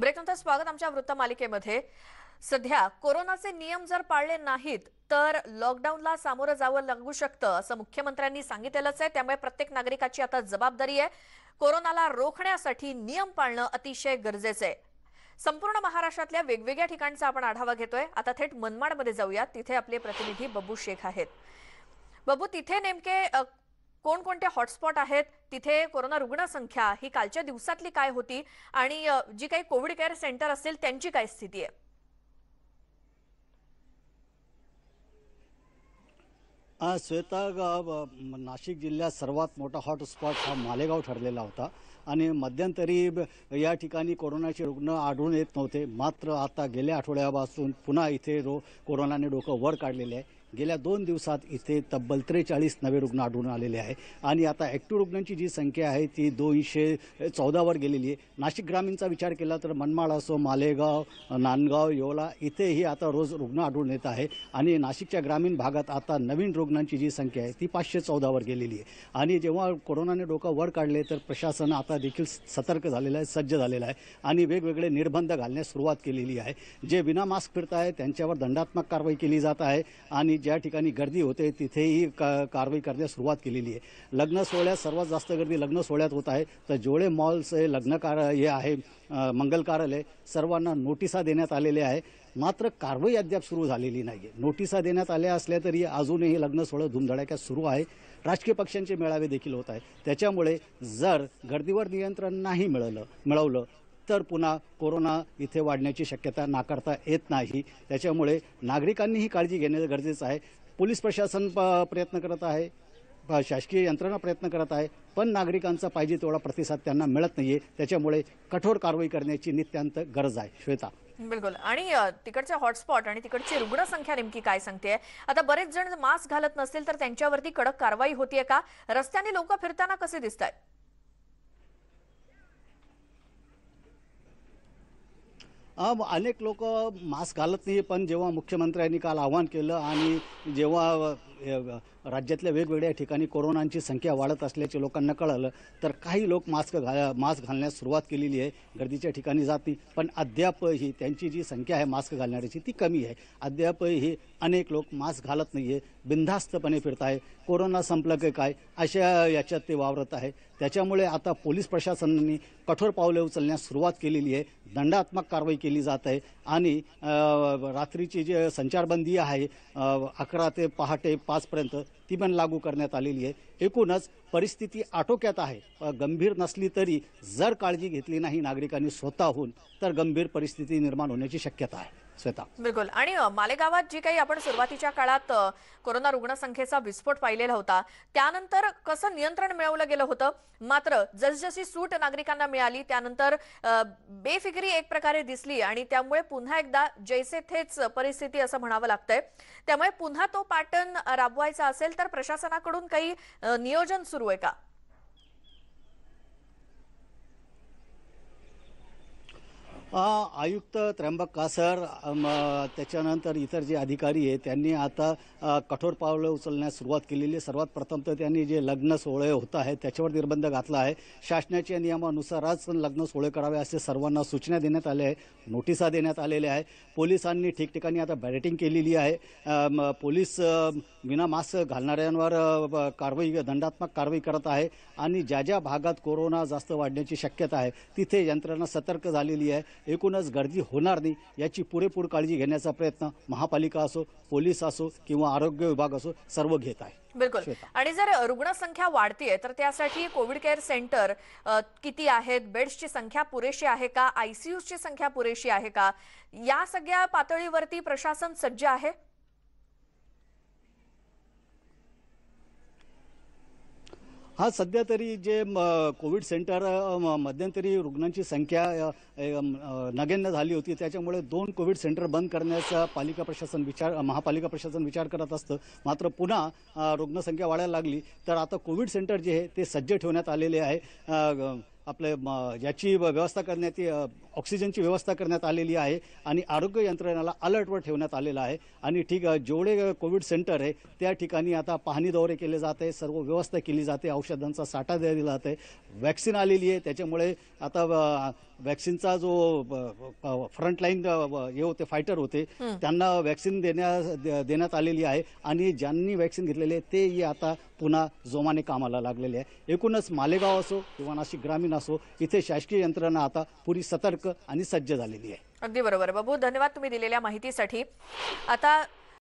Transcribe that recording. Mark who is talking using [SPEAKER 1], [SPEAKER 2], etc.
[SPEAKER 1] ब्रेकनंतर स्वागत आमच्या मालिकेमध्ये सध्या कोरोनाचे नियम जर पाळले नाहीत तर लॉकडाऊनला सामोरं जावं लागू शकतं असं मुख्यमंत्र्यांनी सांगितलेलंच आहे त्यामुळे प्रत्येक नागरिकाची आता जबाबदारी आहे कोरोनाला रोखण्यासाठी नियम पाळणं अतिशय गरजेचं आहे संपूर्ण महाराष्ट्रातल्या वेगवेगळ्या ठिकाणचा आपण आढावा घेतोय आता थेट मनमाडमध्ये जाऊया तिथे आपले प्रतिनिधी बबू शेख आहेत बबू तिथे नेमके कोणकोणते हॉटस्पॉट आहेत तिथे कोरोना रुग्णसंख्या ही कालच्या दिवसातली काय होती आणि जी काही कोविड केअर सेंटर असेल त्यांची काय स्थिती आहे
[SPEAKER 2] श्वेता नाशिक जिल्ह्यात सर्वात मोठा हॉटस्पॉट हा मालेगाव ठरलेला होता आणि मध्यंतरी या ठिकाणी कोरोनाचे रुग्ण आढळून येत नव्हते मात्र आता गेल्या आठवड्यापासून पुन्हा इथे रो कोरोनाने डोकं वर काढलेले आहे गेल्या दोन दिवसात इथे तब्बल त्रेचाळीस नवे रुग्ण आढळून आलेले आहे आणि आता ॲक्टिव्ह रुग्णांची जी संख्या आहे ती दोनशे चौदावर गेलेली आहे नाशिक ग्रामीणचा विचार केला तर मनमाळ असो मालेगाव नांदगाव येवला इथेही आता रोज रुग्ण आढळून येत आहे आणि नाशिकच्या ग्रामीण भागात आता नवीन रुग्णांची जी संख्या आहे ती पाचशे चौदावर गेलेली आहे आणि जेव्हा कोरोनाने डोकं वर काढले तर प्रशासन आता देखील सतर्क झालेलं आहे सज्ज झालेलं आहे आणि वेगवेगळे निर्बंध घालण्यास सुरुवात केलेली आहे जे विना मास्क फिरत आहे त्यांच्यावर दंडात्मक कारवाई केली जात आहे आणि ज्या ठिकाणी गर्दी होते तिथेही कारवाई करण्यास सुरुवात केलेली आहे लग्न सोहळ्यात सर्वात जास्त गर्दी लग्न सोहळ्यात होत आहे तर जोळे मॉल्स हे लग्नकार हे आहे मंगल कार्यालय सर्वांना नोटिसा देण्यात आलेल्या आहे मात्र कारवाई अद्याप सुरू झालेली नाही आहे नोटिसा देण्यात आल्या असल्या तरी अजूनही लग्न सोहळं धुमधडाक्यात सुरू आहे राजकीय पक्षांचे मेळावे देखील होत आहेत त्याच्यामुळे जर गर्दीवर नियंत्रण नाही मिळालं मिळवलं तर पुन्हा कोरोना इथे वाढण्याची शक्यता नाकारता येत नाही त्याच्यामुळे नागरिकांनी ही काळजी घेणे गरजेचं आहे पोलीस प्रशासन प्रयत्न करत आहे शासकीय यंत्रणा प्रयत्न करत आहे पण नागरिकांचा पाहिजे तेवढा प्रतिसाद त्यांना मिळत नाहीये त्याच्यामुळे कठोर कारवाई करण्याची नित्यांत गरज आहे श्वेता
[SPEAKER 1] बिलकुल आणि तिकडचे हॉटस्पॉट आणि तिकडची रुग्णसंख्या नेमकी काय सांगते आता बरेच जण मास्क घालत नसतील तर त्यांच्यावरती कडक कारवाई होतीये का रस्त्याने लोक फिरताना कसे दिसत आहेत
[SPEAKER 2] अनेक लोक मास्क घालत नाही पण जेव्हा मुख्यमंत्र्यांनी काल आव्हान केलं आणि जेव्हा राज्यातल्या वेगवेगळ्या ठिकाणी कोरोनांची संख्या वाढत असल्याचे लोकांना कळालं तर काही लोक मास्क घाल मास्क घालण्यास सुरुवात केलेली आहे गर्दीच्या ठिकाणी जात नाही पण अद्यापही त्यांची जी संख्या आहे मास्क घालणाऱ्याची ती कमी आहे अद्यापही अनेक लोक मास्क घालत नाही आहे बिनधास्तपणे फिरत आहे कोरोना संपलं की काय अशा याच्यात ते वावरत आहे त्याच्यामुळे आता पोलीस प्रशासनाने कठोर पावले उचलण्यास सुरुवात केलेली आहे दंडात्मक कारवाई केली जात आहे आणि रात्रीची जी संचारबंदी आहे अकरा ते पहाटे पाचपर्यंत ती पण लागू करण्यात आलेली आहे एकूणच परिस्थिती आटोक्यात आहे गंभीर नसली तरी जर काळजी घेतली नाही नागरिकांनी स्वतःहून तर गंभीर परिस्थिती निर्माण होण्याची शक्यता आहे स्वतः
[SPEAKER 1] बिलकुल आणि मालेगावात जी काही आपण सुरुवातीच्या काळात कोरोना रुग्णसंख्येचा विस्फोट पाहिलेला होता त्यानंतर कसं नियंत्रण मिळवलं गेलं होतं मात्र जसजशी सूट नागरिकांना मिळाली त्यानंतर बेफिक्री एक प्रकारे दिसली आणि त्यामुळे पुन्हा एकदा जैसे थेच परिस्थिती असं म्हणावं लागतंय त्यामुळे पुन्हा तो पॅटर्न राबवायचा असेल तर प्रशासनाकडून काही नियोजन सुरू आहे का
[SPEAKER 2] आयुक्त त्र्यंबक कासर त्याच्यानंतर इतर जे अधिकारी आहेत त्यांनी आता कठोर पावलं उचलण्यास सुरुवात केलेली आहे सर्वात प्रथम तर त्यांनी जे लग्न सोहळे होत आहेत त्याच्यावर निर्बंध घातला आहे शासनाच्या नियमानुसारच लग्न सोहळे करावे असे सर्वांना सूचना देण्यात आल्या आहे नोटिसा देण्यात आलेल्या आहे पोलिसांनी ठिकठिकाणी आता बॅरेटिंग केलेली आहे पोलीस विना मास्क घालणाऱ्यांवर कारवाई दंडात्मक कारवाई करत आहे आणि ज्या ज्या भागात कोरोना जास्त वाढण्याची शक्यता आहे तिथे यंत्रणा सतर्क झालेली आहे एकूणच गर्दी होणार नाही याची पुरेपूर काळजी घेण्याचा प्रयत्न महापालिका असो पोलीस असो किंवा आरोग्य विभाग असो सर्व घेत आहे
[SPEAKER 1] बिलकुल आणि जर रुग्णसंख्या वाढतीये तर त्यासाठी कोविड केअर सेंटर किती आहेत बेड्सची संख्या पुरेशी आहे का आयसीयूची संख्या पुरेशी आहे का या सगळ्या पातळीवरती प्रशासन सज्ज आहे
[SPEAKER 2] हा सध्या तरी जे कोविड सेंटर मध्यंतरी रुग्णांची संख्या नगण्य झाली होती त्याच्यामुळे दोन कोविड सेंटर बंद करण्याचा पालिका प्रशासन विचार महापालिका प्रशासन विचार करत असतं मात्र पुन्हा रुग्णसंख्या वाढायला लागली तर आता कोविड सेंटर जे आहे ते सज्ज ठेवण्यात आलेले आहे आपले याची व्यवस्था करण्यात ऑक्सिजनची व्यवस्था करण्यात आलेली आहे आणि आरोग्य यंत्रणाला अलर्टवर ठेवण्यात आलेलं आहे आणि ठीक जेवढे कोविड सेंटर आहे त्या ठिकाणी आता पाहणी दौरे केले जात आहे सर्व व्यवस्था केली जाते औषधांचा साठा दिला आहे वॅक्सिन आलेली आहे त्याच्यामुळे आता वॅक्सिनचा जो फ्रंटलाईन हे होते फायटर होते त्यांना वॅक्सिन देण्या देण्यात आलेली आहे आणि ज्यांनी वॅक्सिन घेतलेले आहे तेही आता पुन्हा जोमाने कामाला लागलेले आहे एकूणच मालेगाव असो किंवा नाशिक ग्रामीण असो इथे शासकीय यंत्रणा आता पुरी सतर्क आणि सज्ज झालेली आहे
[SPEAKER 1] अगदी बरोबर बाबू धन्यवाद तुम्ही दिलेल्या माहितीसाठी आता